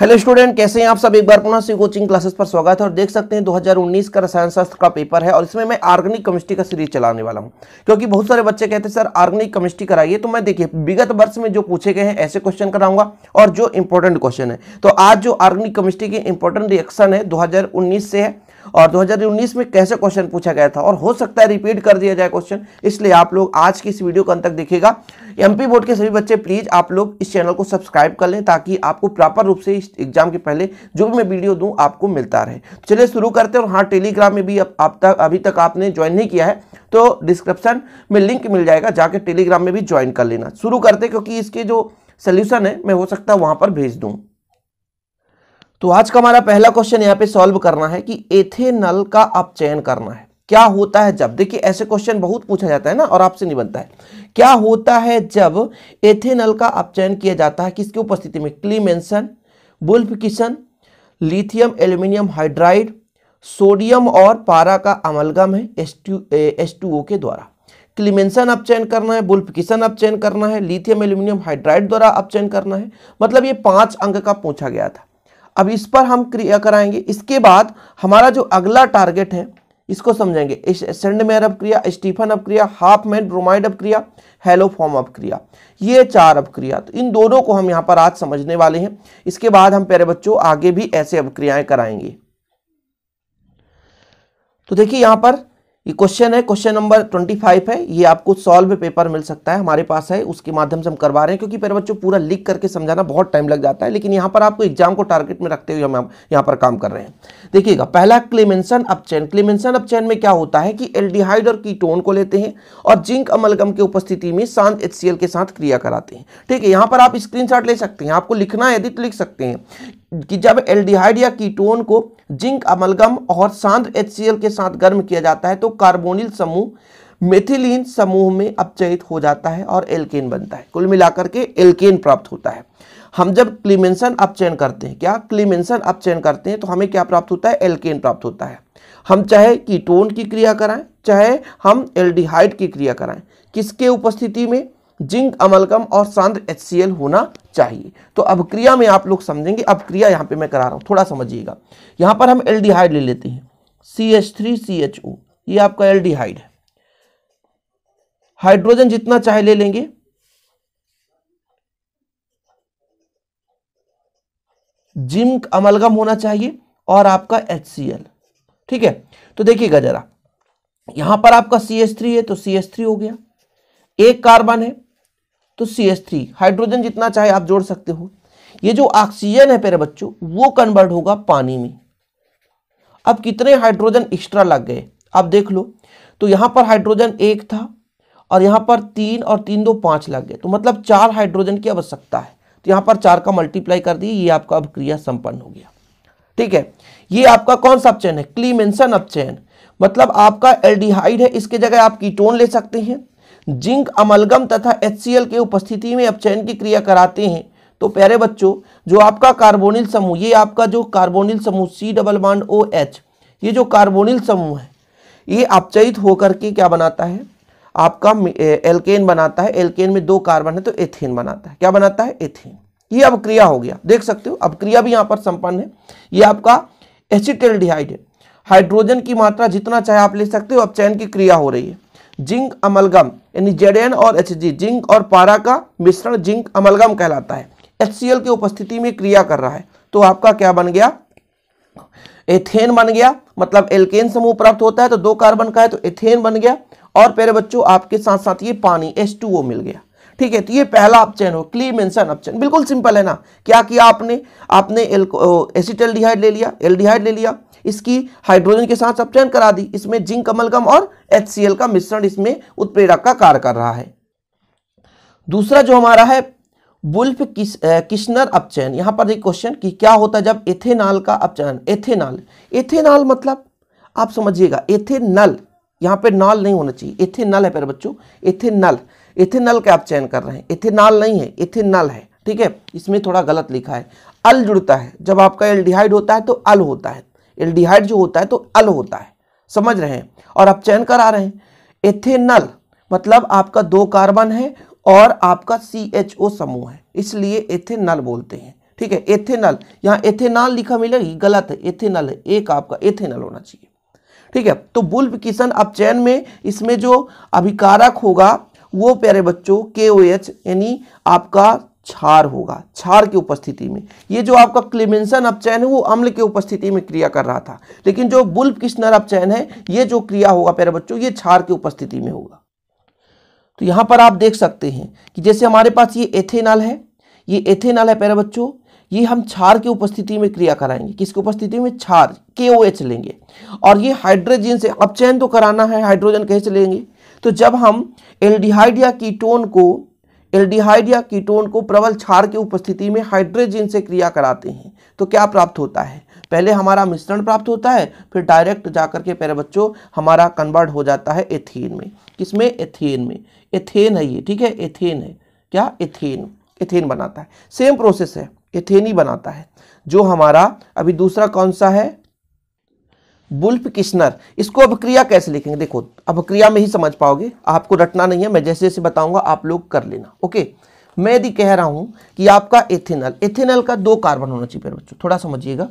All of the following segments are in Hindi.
हेलो स्टूडेंट कैसे हैं आप सब एक बार पुनः से कोचिंग क्लासेस पर स्वागत है और देख सकते हैं 2019 का रसायन शास्त्र का पेपर है और इसमें मैं आर्गेनिक केमिस्ट्री का सीरीज चलाने वाला हूं क्योंकि बहुत सारे बच्चे कहते हैं सर आर्गेनिक केमिस्ट्री कराइए तो मैं देखिए विगत वर्ष में जो पूछे गए हैं ऐसे क्वेश्चन कराऊंगा और जो इंपॉर्टेंट क्वेश्चन है तो आज जो आर्गेनिक केमिस्ट्री के इंपॉर्टेंट रिएक्शन है दो से है और 2019 में कैसे क्वेश्चन पूछा गया था और हो सकता है रिपीट कर दिया जाए क्वेश्चन इसलिए आप लोग आज की इस वीडियो को अंत तक देखिएगा एमपी बोर्ड के सभी बच्चे प्लीज आप लोग इस चैनल को सब्सक्राइब कर लें ताकि आपको प्रॉपर रूप से इस एग्जाम के पहले जो भी मैं वीडियो दूँ आपको मिलता रहे चलिए शुरू करते हैं और हाँ टेलीग्राम में भी आप तक अभी तक आपने ज्वाइन नहीं किया है तो डिस्क्रिप्शन में लिंक मिल जाएगा जाके टेलीग्राम में भी ज्वाइन कर लेना शुरू करते क्योंकि इसके जो सोल्यूशन है मैं हो सकता है वहां पर भेज दूँ तो आज का हमारा पहला क्वेश्चन यहाँ पे सॉल्व करना है कि एथेनल का अपचयन करना है क्या होता है जब देखिए ऐसे क्वेश्चन बहुत पूछा जाता है ना और आपसे नहीं बनता है क्या होता है जब एथेनल का अपचयन किया जाता है किसकी उपस्थिति में Clemmensen Wolff Kishner lithium aluminium hydride sodium और पारा का अमलगम है एस टू eh, के द्वारा क्लीमेंसन अपचयन करना है बुल्फ किशन अपचयन करना है लिथियम एल्यूमिनियम हाइड्राइड द्वारा अपचयन करना है मतलब ये पांच अंक का पूछा गया था अब इस पर हम क्रिया कराएंगे इसके बाद हमारा जो अगला टारगेट है इसको समझेंगे सेंडमेयर अपक्रिया स्टीफन अपक्रिया हाफमैन ब्रोमाइड अपक्रिया हेलोफॉर्म अपक्रिया ये चार अपक्रिया तो इन दोनों को हम यहाँ पर आज समझने वाले हैं इसके बाद हम प्यारे बच्चों आगे भी ऐसे अपक्रियाएं कराएंगे तो देखिए यहां पर ये क्वेश्चन है क्वेश्चन नंबर ट्वेंटी फाइव है ये आपको सॉल्व पेपर मिल सकता है हमारे पास है उसके माध्यम से हम करवा रहे हैं क्योंकि पहले बच्चों पूरा लिख करके समझाना बहुत टाइम लग जाता है लेकिन यहाँ पर आपको एग्जाम को टारगेट में रखते हुए हम यहाँ पर काम कर रहे हैं देखिएगा पहला क्लेमेंसन अपचैन क्लेमेंसन अपचैन में क्या होता है कि एल्डिहाइड और कीटोन को लेते हैं और जिंक अमलगम की उपस्थिति में शांत एच के साथ क्रिया कराते हैं ठीक है यहाँ पर आप स्क्रीन ले सकते हैं आपको लिखना है यदि तो लिख सकते हैं कि जब एल्डिहाइड या कीटोन को जिंक अमलगम और सांद्र एचसीएल के साथ गर्म किया जाता है तो कार्बोनिल समूह मेथिलीन समूह में अपचयित हो जाता है और एल्केन बनता है कुल मिलाकर के एल्केन प्राप्त होता है हम जब क्लीमेंसन अपचयन करते हैं क्या क्लीमेंसन अपचयन करते हैं तो हमें क्या प्राप्त होता है एल्केन प्राप्त होता है हम चाहे कीटोन की क्रिया कराएं चाहे हम एल्डिहाइड की क्रिया कराएं किसके उपस्थिति में जिंक अमलकम और सांद्र एच होना चाहिए तो अब क्रिया में आप लोग समझेंगे अब क्रिया यहाँ पे मैं करा रहा हूँ थोड़ा समझिएगा यहाँ पर हम एल्डिहाइड ले लेते हैं C H three C H O ये आपका एल्डिहाइड है हाइड्रोजन जितना चाहे ले लेंगे जिंक अमलगम होना चाहिए और आपका एच ठीक है तो देखिएगा जरा यहां पर आपका सी थ्री है तो सी एस थ्री हो गया एक कार्बन है तो सी एस थ्री हाइड्रोजन जितना चाहे आप जोड़ सकते हो ये जो ऑक्सीजन है मेरे बच्चों वो कन्वर्ट होगा पानी में अब कितने हाइड्रोजन एक्स्ट्रा लग गए आप देख लो तो यहां पर हाइड्रोजन एक था और यहां पर तीन और तीन दो पांच लग गए तो मतलब चार हाइड्रोजन की आवश्यकता है तो यहां पर चार का मल्टीप्लाई कर दिए ये आपका अब क्रिया संपन्न हो गया ठीक है ये आपका कौन सा अपचयन है क्लीमेंसन अपचयन मतलब आपका एल्डिहाइड है इसके जगह आप कीटोन ले सकते हैं जिंक अमलगम तथा एच के उपस्थिति में अपचयन की क्रिया कराते हैं तो प्यारे बच्चों जो आपका कार्बोनिल समूह ये आपका जो कार्बोनिल समूह C double bond O H ये जो कार्बोनिल समूह है ये अपचयित होकर के क्या बनाता है आपका एल्केन बनाता है एल्केन में दो कार्बन है तो एथेन बनाता है क्या बनाता है एथेन ये अब क्रिया हो गया देख सकते हो अब क्रिया भी यहाँ पर संपन्न है ये आपका एसिटेल डिहाइड है हाइड्रोजन की मात्रा जितना चाहे आप ले सकते हो अब चयन की क्रिया हो रही है जिंक अमलगम यानी जेड और एच जिंक और पारा का मिश्रण जिंक अमलगम कहलाता है एच की उपस्थिति में क्रिया कर रहा है तो आपका क्या बन गया एथेन बन गया मतलब एल्केन समूह प्राप्त होता है तो दो कार्बन का है तो एथेन बन गया और प्यारे बच्चों आपके साथ साथ ये पानी एस मिल गया ठीक है तो ये पहला ऑप्शन हो क्ली मेंशन ऑप्शन बिल्कुल सिंपल है ना क्या किया आपने आपने एसिटल डिहाइड ले लिया एल्डिहाइड ले लिया इसकी हाइड्रोजन के साथ अपचयन करा दी इसमें जिंक अमलगम और एच का मिश्रण इसमें उत्प्रेरक का कार्य कर रहा है दूसरा जो हमारा है बुल्फ किस, किशनर अपचयन यहां पर देखिए क्वेश्चन कि क्या होता है जब एथेनॉल का अपचयन एथेनॉल एथेनॉल मतलब आप समझिएगा एथेनल यहाँ पे नॉल नहीं होना चाहिए एथेनल है प्यारे बच्चों एथेनल एथेनल का आप चयन कर रहे हैं एथेनॉल नहीं है एथेनल है ठीक है इसमें थोड़ा गलत लिखा है अल जुड़ता है जब आपका एल्डिहाइड होता है तो अल होता है एल्डिहाइड जो होता है तो अल होता है समझ रहे हैं और आप चयन करा रहे हैं एथेनल मतलब आपका दो कार्बन है और आपका सी एच ओ समूह है इसलिए एथेनल बोलते हैं ठीक है एथेनल यहाँ एथेनॉल लिखा मिलेगा गलत है एथेनल है एक आपका एथेनल होना चाहिए ठीक है तो बुल्ब किशन आप चैन में इसमें जो अभिकारक होगा वो प्यारे बच्चों के ओ एच यानी आपका क्षार होगा क्षार की उपस्थिति में ये जो आपका क्लेमेंसन अपचयन है वो अम्ल की उपस्थिति में क्रिया कर रहा था लेकिन जो बुल्ब किस्नर अपचयन है ये जो क्रिया होगा प्यारे बच्चों ये क्षार की उपस्थिति में होगा तो यहां पर आप देख सकते हैं कि जैसे हमारे पास ये एथेनॉल है ये एथेनॉल है प्यारे बच्चों ये हम क्षार की उपस्थिति में क्रिया कराएंगे किसकी उपस्थिति में क्षार के ओ एच लेंगे और ये हाइड्रोजन से अपचयन तो कराना है हाइड्रोजन कैसे लेंगे तो जब हम एल्डिहाइड या कीटोन को एल्डिहाइड या कीटोन को प्रबल छार की उपस्थिति में हाइड्रोजन से क्रिया कराते हैं तो क्या प्राप्त होता है पहले हमारा मिश्रण प्राप्त होता है फिर डायरेक्ट जाकर के पैर बच्चों हमारा कन्वर्ट हो जाता है एथेन में किसमें एथेन में एथेन है ये ठीक है एथेन है क्या एथेन एथेन बनाता है सेम प्रोसेस है एथेन ही बनाता है जो हमारा अभी दूसरा कौन सा है बुल्फ किशनर इसको क्रिया कैसे लिखेंगे देखो क्रिया में ही समझ पाओगे आपको रटना नहीं है मैं जैसे जैसे बताऊंगा आप लोग कर लेना ओके मैं यदि कह रहा हूं कि आपका एथेनल एथेनल का दो कार्बन होना चाहिए फिर बच्चों थोड़ा समझिएगा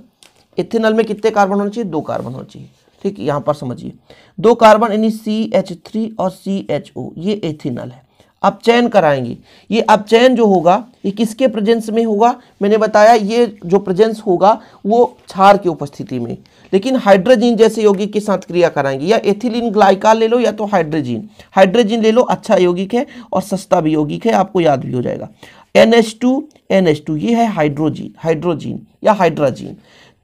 एथेनल में कितने कार्बन होने चाहिए दो कार्बन होना चाहिए ठीक यहाँ पर समझिए दो कार्बन यानी सी एच थ्री और सी एच ओ ये एथेनल है अपचयन कराएंगे ये अपचयन जो होगा ये किसके प्रेजेंस में होगा मैंने बताया ये जो प्रेजेंस होगा वो क्षार की उपस्थिति में लेकिन हाइड्रोजन जैसे यौगिक के साथ क्रिया कराएंगे या एथिलीन ग्लाइकाल ले लो या तो हाइड्रोजन हाइड्रोजन ले लो अच्छा यौगिक है और सस्ता भी यौगिक है आपको याद भी हो जाएगा N H two N H two ये है हाइड्रोजीन हाइड्रोजीन या हाइड्राजीन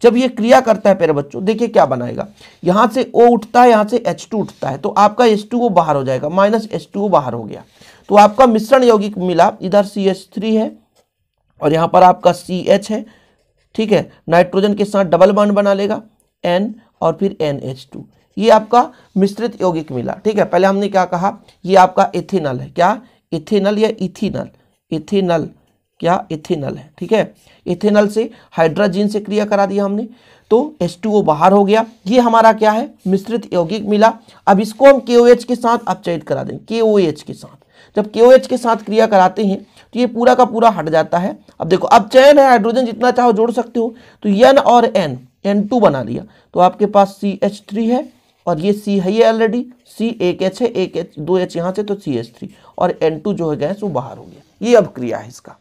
जब ये क्रिया करता है पेरे बच्चों देखिए क्या बनाएगा यहाँ से ओ उठता है यहाँ से एच टू उठता है तो आपका एच टू वो बाहर हो जाएगा माइनस एच टू वो बाहर हो गया तो आपका मिश्रण यौगिक मिला इधर सी एच थ्री है और यहाँ पर आपका सी एच है ठीक है नाइट्रोजन के साथ डबल बॉन्ड बना लेगा एन और फिर एन एच टू ये आपका मिश्रित यौगिक मिला ठीक है पहले हमने क्या कहा ये आपका इथेनल है क्या इथेनल या इथिनल इथेनल क्या इथेनल है ठीक है इथेनल से हाइड्रोजन से क्रिया करा दिया हमने तो टू वो बाहर हो गया ये हमारा क्या है मिश्रित यौगिक मिला अब इसको हम के ओ एच के साथ अपचयित करा देंगे एच के साथ जब के के साथ क्रिया कराते हैं तो ये पूरा का पूरा हट जाता है अब देखो अब चयन है हाइड्रोजन जितना चाहो जोड़ सकते हो तो एन और एन एन टू बना लिया तो आपके पास सी एच थ्री है और ये सी है ये ऑलरेडी सी एक एच है एक एच दो एच यहाँ से तो सी एच थ्री और एन टू जो है गैस वो बाहर हो गया ये अब क्रिया है इसका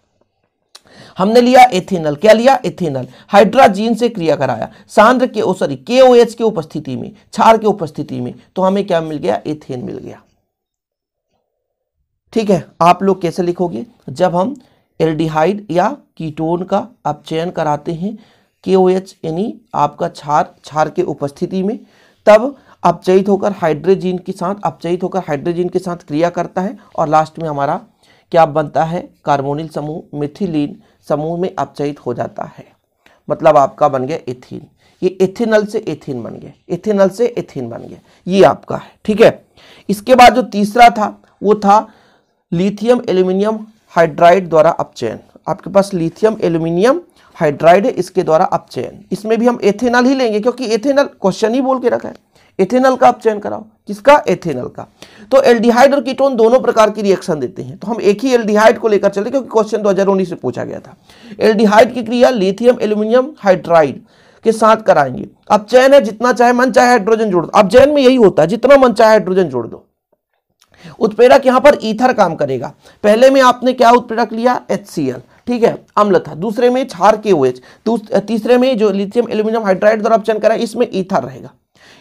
हमने लिया एथेनल क्या लिया एथेनल हाइड्राजीन से क्रिया कराया सांद्र के ओ सॉरी के ओ एच के उपस्थिति में क्षार के उपस्थिति में तो हमें क्या मिल गया एथेन मिल गया ठीक है आप लोग कैसे लिखोगे जब हम एल्डिहाइड या कीटोन का अपचयन कराते हैं के ओ एच यानी आपका छार छार के उपस्थिति में तब अपचयित होकर हाइड्रोजीन के साथ अपचयित होकर हाइड्रोजीन के साथ क्रिया करता है और लास्ट में हमारा क्या बनता है कार्बोनिल समूह मिथिलीन समूह में अपचयित हो जाता है मतलब आपका बन गया इथिन ये इथेनल से एथिन बन गया इथेनल से एथिन बन गया ये आपका है ठीक है इसके बाद जो तीसरा था वो था लिथियम एल्यूमिनियम हाइड्राइड द्वारा अपचयन आपके पास लिथियम एल्यूमिनियम हाइड्राइड है इसके द्वारा अपचयन इसमें भी हम एथेनॉल ही लेंगे क्योंकि एथेनॉल क्वेश्चन ही बोल के रखा है एथेनॉल का अपचयन कराओ किसका एथेनॉल का तो एल्डिहाइड और कीटोन दोनों प्रकार की रिएक्शन देते हैं तो हम एक ही एल्डिहाइड को लेकर चले क्योंकि क्वेश्चन उन्नीस से पूछा गया था एल्डिहाइड की क्रिया लिथियम एल्यूमिनियम हाइड्राइड के साथ कराएंगे अपचयन है जितना चाहे मन चाहे हाइड्रोजन जोड़ दो अपचयन में यही होता है जितना मन चाहे हाइड्रोजन जोड़ दो उत्प्रेरक यहां पर ईथर काम करेगा पहले में आपने क्या उत्प्रेरक लिया एच ठीक है अम्ल था दूसरे में छार के OH तीसरे में जो लिथियम एल्यूमिनियम हाइड्राइड द्वारा ऑप्शन करा इसमें ईथर रहेगा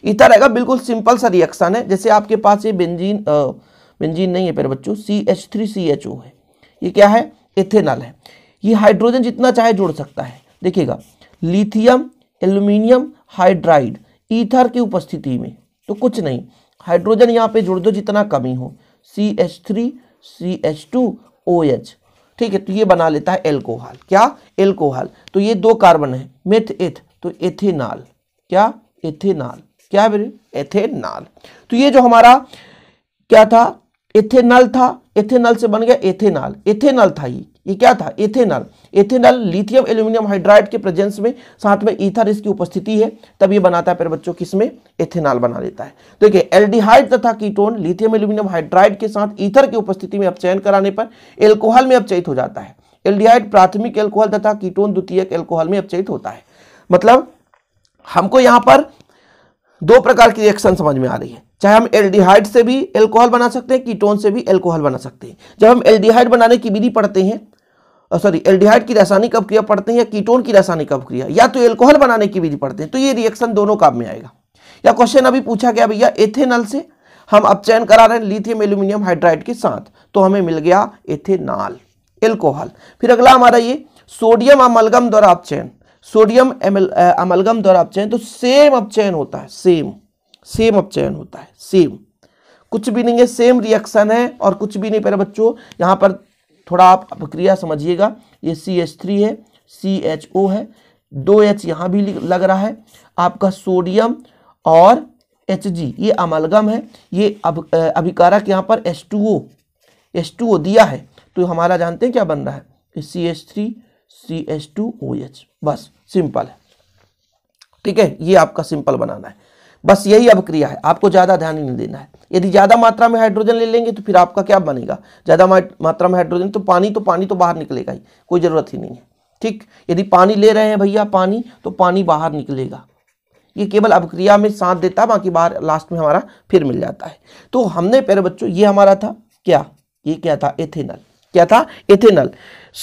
ईथर रहेगा बिल्कुल सिंपल सा रिएक्शन है जैसे आपके पास ये बेंजीन बेंजीन नहीं है पेरे बच्चों C H three C H O है ये क्या है इथेनॉल है ये हाइड्रोजन जितना चाहे जोड़ सकता है देखिएगा लिथियम एल्यूमिनियम हाइड्राइड ईथर की उपस्थिति में तो कुछ नहीं हाइड्रोजन यहाँ पे जुड़ दो जितना कमी हो C H three C H two O H ठीक है तो ये बना लेता है एल्कोहल क्या एल्कोहल तो ये दो कार्बन है मेथ एथ तो एथेनॉल क्या एथेनॉल क्या है एथेनॉल तो ये जो हमारा क्या था एथेनॉल था एथेनॉल से बन गया एथेनॉल एथेनॉल था ये ये क्या था ethanol ethanol lithium aluminium hydride के प्रेजेंस में साथ में ईथर इसकी उपस्थिति है तब ये बनाता है पर बच्चों किसमें एथेनॉल बना लेता है तो देखिए एल्डिहाइड तथा कीटोन लिथियम एल्यूमिनियम हाइड्राइड के साथ ईथर की उपस्थिति में अपचयन कराने पर एल्कोहल में अपचयित हो जाता है एल्डिहाइड प्राथमिक एल्कोहल तथा कीटोन द्वितीय एल्कोहल में अपचयित होता है मतलब हमको यहाँ पर दो प्रकार की रिएक्शन समझ में आ रही है चाहे हम एल्डिहाइड से भी एल्कोहल बना सकते हैं कीटोन से भी एल्कोहल बना सकते हैं जब हम एल्डिहाइड बनाने की विधि पढ़ते हैं सॉरी एल्डिहाइड की रासायनिक कब क्रिया पढ़ते हैं या कीटोन की रासायनिक कब क्रिया या तो एल्कोहल बनाने की विधि पढ़ते हैं तो ये रिएक्शन दोनों काम में आएगा या क्वेश्चन अभी पूछा गया भैया एथेनल से हम अपचयन करा रहे हैं लिथियम एल्यूमिनियम हाइड्राइड के साथ तो हमें मिल गया एथेनॉल एल्कोहल फिर अगला हमारा ये सोडियम अमलगम द्वारा अपचयन सोडियम अमलगम द्वारा अपचयन तो सेम अपचयन होता है सेम सेम अपचयन होता है सेम कुछ भी नहीं है सेम रिएक्शन है और कुछ भी नहीं पहले बच्चों यहां पर थोड़ा आप प्रक्रिया समझिएगा ये सी एच थ्री है सी एच ओ है दो एच यहाँ भी लग रहा है आपका सोडियम और एच जी ये अमलगम है ये अब अभिकारक यहाँ पर S two O S two O दिया है तो हमारा जानते हैं क्या बन रहा है C H three C H two O H बस सिंपल है ठीक है ये आपका सिंपल बनाना है बस यही अब क्रिया है आपको ज़्यादा ध्यान नहीं देना है यदि ज़्यादा मात्रा में हाइड्रोजन ले लेंगे तो फिर आपका क्या बनेगा ज़्यादा मात्रा में हाइड्रोजन तो पानी तो पानी तो बाहर निकलेगा ही कोई ज़रूरत ही नहीं है ठीक यदि पानी ले रहे हैं भैया पानी तो पानी बाहर निकलेगा ये केवल अपक्रिया में साथ देता बाकी बाहर लास्ट में हमारा फिर मिल जाता है तो हमने पहले बच्चों ये हमारा था क्या ये क्या था एथेनल क्या था एथेनल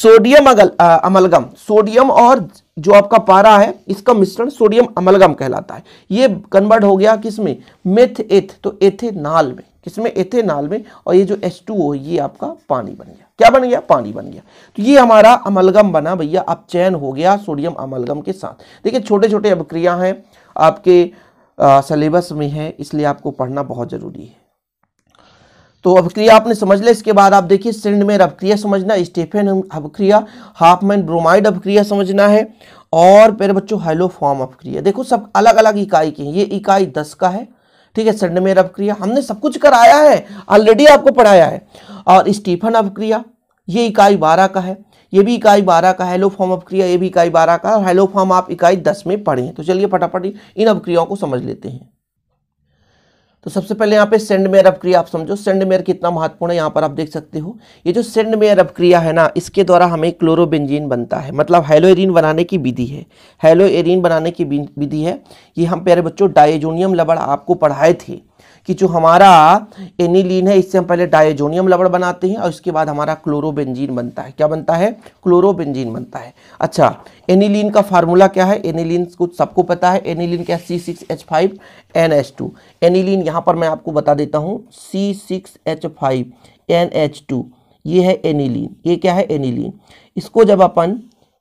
सोडियम अगल अमलगम सोडियम और जो आपका पारा है इसका मिश्रण सोडियम अमलगम कहलाता है ये कन्वर्ट हो गया किसमें मेथ एथ तो एथेनाल में किसमें एथेनाल में और ये जो एस टू ओ ये आपका पानी बन गया क्या बन गया पानी बन गया तो ये हमारा अमलगम बना भैया अब चयन हो गया सोडियम अमलगम के साथ देखिए छोटे छोटे अभिक्रिया हैं आपके सिलेबस में है इसलिए आपको पढ़ना बहुत ज़रूरी है तो अभिक्रिया आपने समझ लिया इसके बाद आप देखिए में अभिक्रिया समझना स्टेफेन अभिक्रिया हाफमैन ब्रोमाइड अभिक्रिया समझना है और मेरे बच्चों हेलोफॉर्म अभिक्रिया देखो सब अलग अलग इकाई की ये इकाई दस का है ठीक है में अभिक्रिया हमने सब कुछ कराया है ऑलरेडी आपको पढ़ाया है और स्टीफन अभिक्रिया ये इकाई बारह का है ये भी इकाई बारह का हेलोफॉर्म अभिक्रिया ये भी इकाई बारह का और हेलोफॉर्म आप इकाई दस में पढ़ें तो चलिए फटाफट इन अभिक्रियाओं को समझ लेते हैं तो सबसे पहले यहाँ पे सेंड मेयर अपक्रिया आप समझो सेंड मेयर कितना महत्वपूर्ण है यहाँ पर आप देख सकते हो ये जो सेंड मेयर अपक्रिया है ना इसके द्वारा हमें क्लोरोबेंजीन बनता है मतलब हेलोएरिन बनाने की विधि है हेलोएरिन बनाने की विधि है ये हम प्यारे बच्चों डायजोनियम लबड़ आपको पढ़ाए थे कि जो हमारा एनिलीन है इससे हम पहले डायजोनियम लवड़ बनाते हैं और इसके बाद हमारा क्लोरोबेंजीन बनता है क्या बनता है क्लोरोबेंजीन बनता है अच्छा एनिलीन का फार्मूला क्या है एनिलीन कुछ सबको पता है एनिलीन क्या C six H five N H two aniline यहाँ पर मैं आपको बता देता हूँ C six H five N H two ये है एनिलीन ये क्या है एनिलीन इसको जब अपन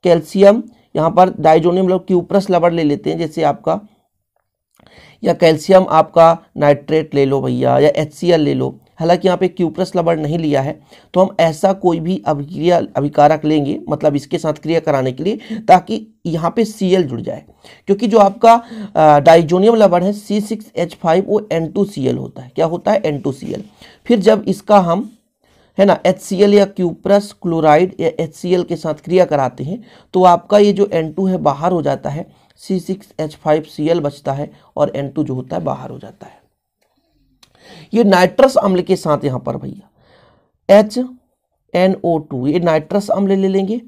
कैल्शियम यहाँ पर डायजोनियम लोग क्यूप्रस लवड़ ले लेते हैं जैसे आपका या कैल्शियम आपका नाइट्रेट ले लो भैया या एच ले लो हालांकि यहाँ पे क्यूप्रस लबड़ नहीं लिया है तो हम ऐसा कोई भी अभिक्रिया अभिकारक लेंगे मतलब इसके साथ क्रिया कराने के लिए ताकि यहाँ पे सी जुड़ जाए क्योंकि जो आपका डाइजोनियम लबड़ है सी सिक्स एच फाइव वो एन टू सी एल होता है क्या होता है एन टू सी एल फिर जब इसका हम है ना एच सी एल या क्यूप्रस क्लोराइड या एच सी एल के साथ क्रिया कराते हैं तो आपका ये जो एन टू है बाहर हो जाता है C six H five C L बचता है और एन टू जो होता है बाहर हो जाता है ये नाइट्रस अम्ल के साथ यहां पर भैया एच एन ओ टू ये नाइट्रस अम्ल ले लेंगे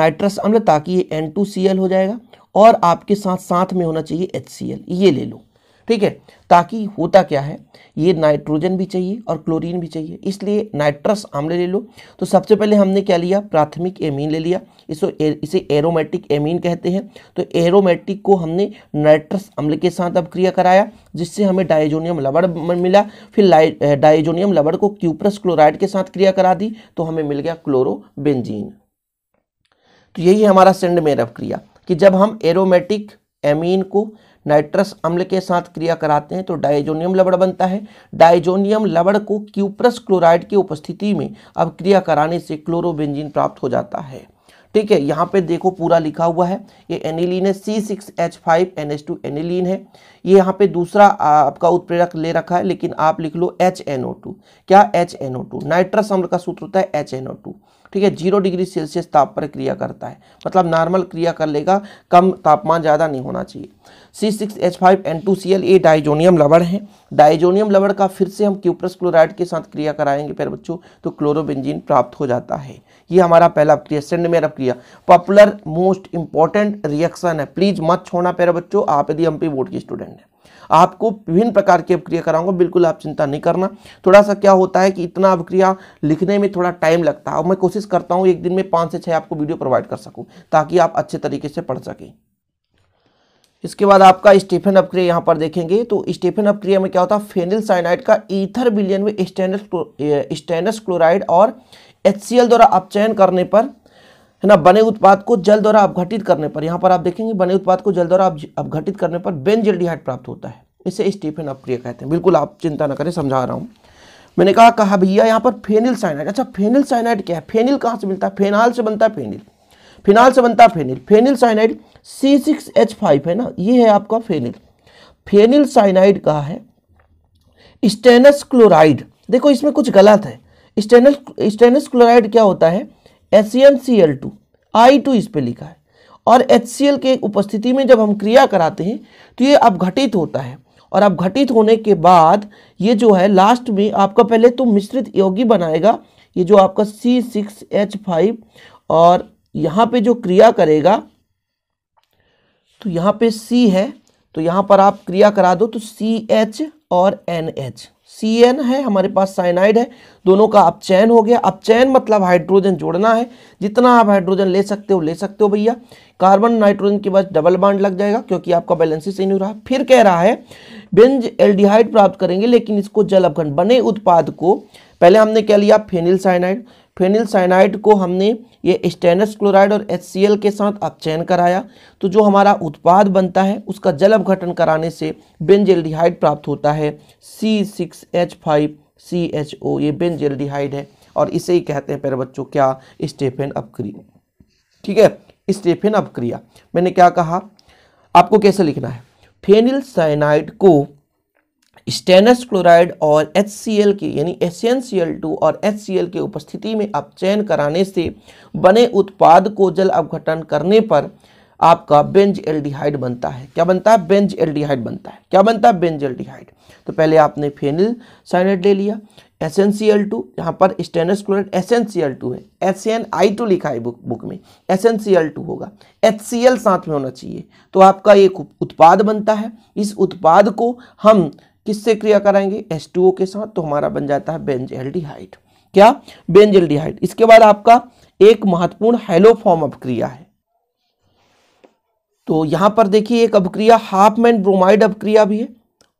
नाइट्रस अम्ल ताकि ये एन टू सी एल हो जाएगा और आपके साथ साथ में होना चाहिए एच सी एल ये ले लो ठीक है ताकि होता क्या है ये नाइट्रोजन भी चाहिए और क्लोरीन भी चाहिए इसलिए नाइट्रस आमले ले लो तो सबसे पहले हमने क्या लिया प्राथमिक एमीन ले लिया इसको इसे एरोमेटिक एमीन कहते हैं तो एरोमेटिक को हमने नाइट्रस अम्ल के साथ अब क्रिया कराया जिससे हमें डाइजोनियम लवड़ मिला फिर डाइजोनियम लवड़ को क्यूप्रस क्लोराइड के साथ क्रिया करा दी तो हमें मिल गया क्लोरोबेंजीन तो यही हमारा सेंड में क्रिया कि जब हम एरोमेटिक एमीन को नाइट्रस अम्ल के साथ क्रिया कराते हैं तो डाइजोनियम लबड़ बनता है डाइजोनियम लबड़ को क्यूप्रस क्लोराइड की उपस्थिति में अब क्रिया कराने से क्लोरोबेंजीन प्राप्त हो जाता है ठीक है यहाँ पे देखो पूरा लिखा हुआ है ये एनिलीन है C six H five N H two aniline है ये यहाँ पे दूसरा आपका उत्प्रेरक ले रखा है लेकिन आप लिख लो एच एन ओ टू क्या H N O two nitrous अम्ल का सूत्र होता है एच एन ओ टू ठीक है जीरो डिग्री सेल्सियस ताप पर क्रिया करता है मतलब नॉर्मल क्रिया कर लेगा कम तापमान ज़्यादा नहीं होना चाहिए C six H five N two C L ये डाइजोनियम लवण है डाइजोनियम लवण का फिर से हम क्यूप्रस क्लोराइड के साथ क्रिया कराएंगे प्यारे बच्चों तो क्लोरोबेंजीन प्राप्त हो जाता है ये हमारा पहला अपक्रिया सेंड में क्रिया पॉपुलर मोस्ट इंपॉर्टेंट रिएक्शन है प्लीज मत छोड़ना प्यारे बच्चों आप यदि एम पी बोर्ड के स्टूडेंट हैं आपको विभिन्न प्रकार की अपक्रिया कराऊंगा बिल्कुल आप चिंता नहीं करना थोड़ा सा क्या होता है कि इतना अपक्रिया लिखने में थोड़ा टाइम लगता है और मैं कोशिश करता हूँ एक दिन में पाँच से छः आपको वीडियो प्रोवाइड कर सकूँ ताकि आप अच्छे तरीके से पढ़ सकें इसके बाद आपका स्टीफन अपक्रिया यहाँ पर देखेंगे तो स्टीफन अपक्रिया में क्या होता है फेनिल साइनाइड का ईथर बिलियन में स्टेनस स्टेनस क्लोराइड और एच द्वारा अपचयन करने पर है ना बने उत्पाद को जल द्वारा अपघटित करने पर यहाँ पर आप देखेंगे बने उत्पाद को जल द्वारा अपघटित करने पर बेंजल्डिहाइड प्राप्त होता है इसे स्टीफन अपक्रिय कहते हैं बिल्कुल आप चिंता ना करें समझा रहा हूँ मैंने कहा कहा भैया यहाँ पर फेनिल साइनाइड अच्छा फेनिल साइनाइड क्या है फेनिल कहाँ से मिलता है फेनाल से बनता है फेनिल फिनाल से बनता phenyl phenyl cyanide C six H five है ना ये है आपका फेनिल फेनिल साइनाइड का है स्टेनस क्लोराइड देखो इसमें कुछ गलत है स्टेनस स्टेनस क्लोराइड क्या होता है S C L two I two इस पर लिखा है और एच सी के उपस्थिति में जब हम क्रिया कराते हैं तो ये अपघटित होता है और अपघटित होने के बाद ये जो है लास्ट में आपका पहले तो मिश्रित योगी बनाएगा ये जो आपका सी सिक्स एच फाइव और यहाँ पे जो क्रिया करेगा तो यहाँ पे सी है तो यहां पर आप क्रिया करा दो तो सी एच और एन एच सी एन है हमारे पास साइनाइड है दोनों का अपचयन हो गया अब मतलब हाइड्रोजन जोड़ना है जितना आप हाइड्रोजन ले सकते हो ले सकते हो भैया कार्बन नाइट्रोजन के बाद डबल बांड लग जाएगा क्योंकि आपका बैलेंस ही सही नहीं रहा फिर कह रहा है बेंज एल्डिहाइड प्राप्त करेंगे लेकिन इसको जल अपघन बने उत्पाद को पहले हमने क्या लिया फेनिल साइनाइड फेनिल साइनाइड को हमने ये स्टेनस क्लोराइड और एच के साथ अपचयन कराया तो जो हमारा उत्पाद बनता है उसका जल अपघटन कराने से बेंजेल्डिहाइड प्राप्त होता है C six H five C H O ये बेंजेल्डिहाइड है और इसे ही कहते हैं पैर बच्चों क्या स्टेफेन अपक्रिया ठीक है स्टेफेन अपक्रिया मैंने क्या कहा आपको कैसे लिखना है फेनिल साइनाइड को स्टेनस क्लोराइड और एच के यानी टू और एच के उपस्थिति में अपचयन कराने से बने उत्पाद को जल अवघटन करने पर आपका बेंज एल्डिहाइड बनता है क्या बनता है बेंज एल्डिहाइड बनता है क्या बनता है बेंज एल्डिहाइड तो पहले आपने फेनिल साइनेट ले लिया S N C L two यहाँ पर stannous chloride S N C L two है एस एन आई टू लिखा है बुक बुक में S N C L two होगा एच सी एल साथ में होना चाहिए तो आपका एक उत्पाद बनता है इस उत्पाद को हम किससे क्रिया कराएंगे एस के साथ तो हमारा बन जाता है बेंज क्या बेंज इसके बाद आपका एक महत्वपूर्ण हेलो फॉर्म अपक्रिया है तो यहां पर देखिए एक अपक्रिया हाफमैन ब्रोमाइड अपक्रिया भी है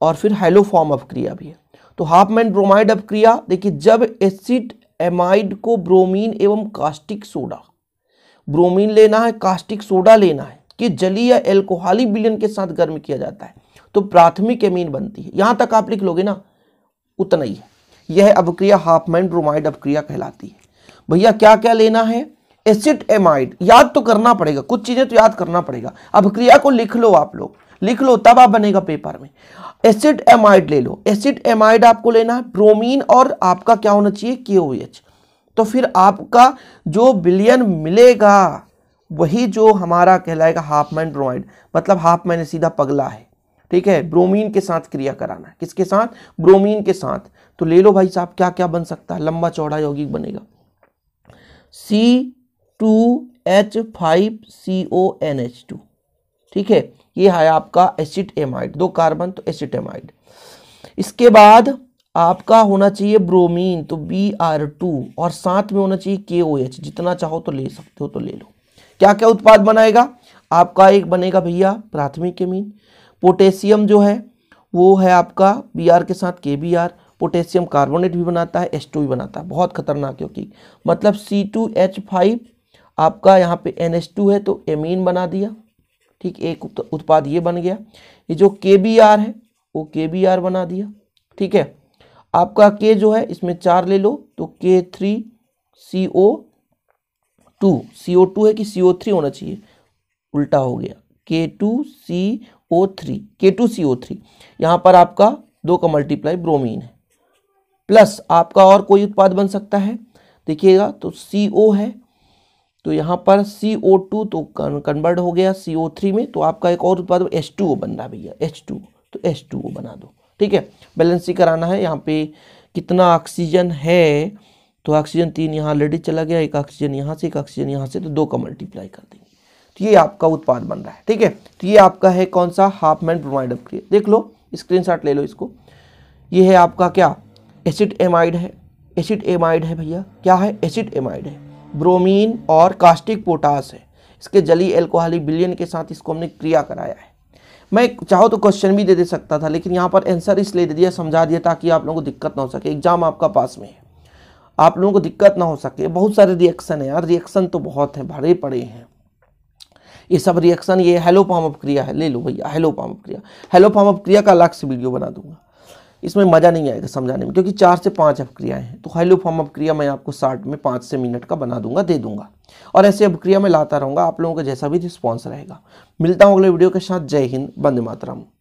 और फिर हेलो फॉर्म अपक्रिया भी है तो हाफमैन ब्रोमाइड अपक्रिया देखिए जब एसिड एमाइड को ब्रोमीन एवं कास्टिक सोडा ब्रोमीन लेना है कास्टिक सोडा लेना है कि जली या एल्कोहली बिलियन के साथ गर्म किया जाता है तो प्राथमिक एमीन बनती है यहां तक आप लिख लोगे ना उतना ही है यह अभिक्रिया हाफमैन ब्रोमाइड अभिक्रिया कहलाती है भैया क्या क्या लेना है एसिड एमाइड याद तो करना पड़ेगा कुछ चीज़ें तो याद करना पड़ेगा अभिक्रिया को लिख लो आप लोग लिख लो तब आप बनेगा पेपर में एसिड एमाइड ले लो एसिड एमाइड आपको लेना है ब्रोमीन और आपका क्या होना चाहिए के ओ एच तो फिर आपका जो बिलियन मिलेगा वही जो हमारा कहलाएगा हाफ मैन ब्रोमाइड मतलब हाफ मैन सीधा पगला है ठीक है ब्रोमीन के साथ क्रिया कराना है किसके साथ ब्रोमीन के साथ तो ले लो भाई साहब क्या क्या बन सकता है लंबा चौड़ा यौगिक बनेगा C two H five C O N H two ठीक है ये है आपका एसिड एमाइड दो कार्बन तो एसिड एमाइड इसके बाद आपका होना चाहिए ब्रोमीन तो बी आर टू और साथ में होना चाहिए के ओ एच जितना चाहो तो ले सकते हो तो ले लो क्या क्या उत्पाद बनाएगा आपका एक बनेगा भैया प्राथमिक एमीन पोटेशियम जो है वो है आपका बी आर के साथ के बी आर पोटेशियम कार्बोनेट भी बनाता है एच टू भी बनाता है बहुत खतरनाक क्योंकि मतलब सी टू एच फाइव आपका यहाँ पे एन एच टू है तो एमीन बना दिया ठीक एक उत्पाद ये बन गया ये जो के बी आर है वो के बी आर बना दिया ठीक है आपका के जो है इसमें चार ले लो तो K three C O two C O two है कि सी ओ थ्री होना चाहिए उल्टा हो गया K two C O three K two C O three यहाँ पर आपका दो का मल्टीप्लाई ब्रोमीन है प्लस आपका और कोई उत्पाद बन सकता है देखिएगा तो सी ओ है तो यहाँ पर सी ओ टू तो कन्वर्ट हो गया सी ओ थ्री में तो आपका एक और उत्पाद एच टू ओ बन रहा है भैया एच टू तो एच टू ओ बना दो ठीक है बैलेंसी कराना है यहाँ पे कितना ऑक्सीजन है तो ऑक्सीजन तीन यहाँ ऑलरेडी चला गया एक ऑक्सीजन यहाँ से एक ऑक्सीजन यहाँ से तो दो का मल्टीप्लाई कर दें तो ये आपका उत्पाद बन रहा है ठीक है तो ये आपका है कौन सा हाफ मैन ब्रोमाइड अपक्रिया देख लो स्क्रीनशॉट ले लो इसको ये है आपका क्या एसिड एमाइड है एसिड एमाइड है भैया क्या है एसिड एमाइड है ब्रोमीन और कास्टिक पोटास है इसके जली एल्कोहली बिलियन के साथ इसको हमने क्रिया कराया है मैं चाहो तो क्वेश्चन भी दे दे सकता था लेकिन यहाँ पर आंसर इसलिए दे दिया समझा दिया ताकि आप लोगों को दिक्कत ना हो सके एग्जाम आपका पास में है आप लोगों को दिक्कत ना हो सके बहुत सारे रिएक्शन है यार रिएक्शन तो बहुत है भरे पड़े हैं ये सब रिएक्शन ये हेलो फॉर्म अप क्रिया है ले लो भैया हेलो पाम अप क्रिया हेलो फॉर्म अप क्रिया का अलग से वीडियो बना दूंगा इसमें मज़ा नहीं आएगा समझाने में क्योंकि चार से पाँच अपक्रियाएँ हैं तो हेलो फॉर्म अपक्रिया मैं आपको साठ में पाँच से मिनट का बना दूंगा दे दूंगा और ऐसे अपक्रिया मैं लाता रहूँगा आप लोगों का जैसा भी रिस्पॉन्स रहेगा मिलता हूँ अगले वीडियो के साथ जय हिंद बंदे मातरम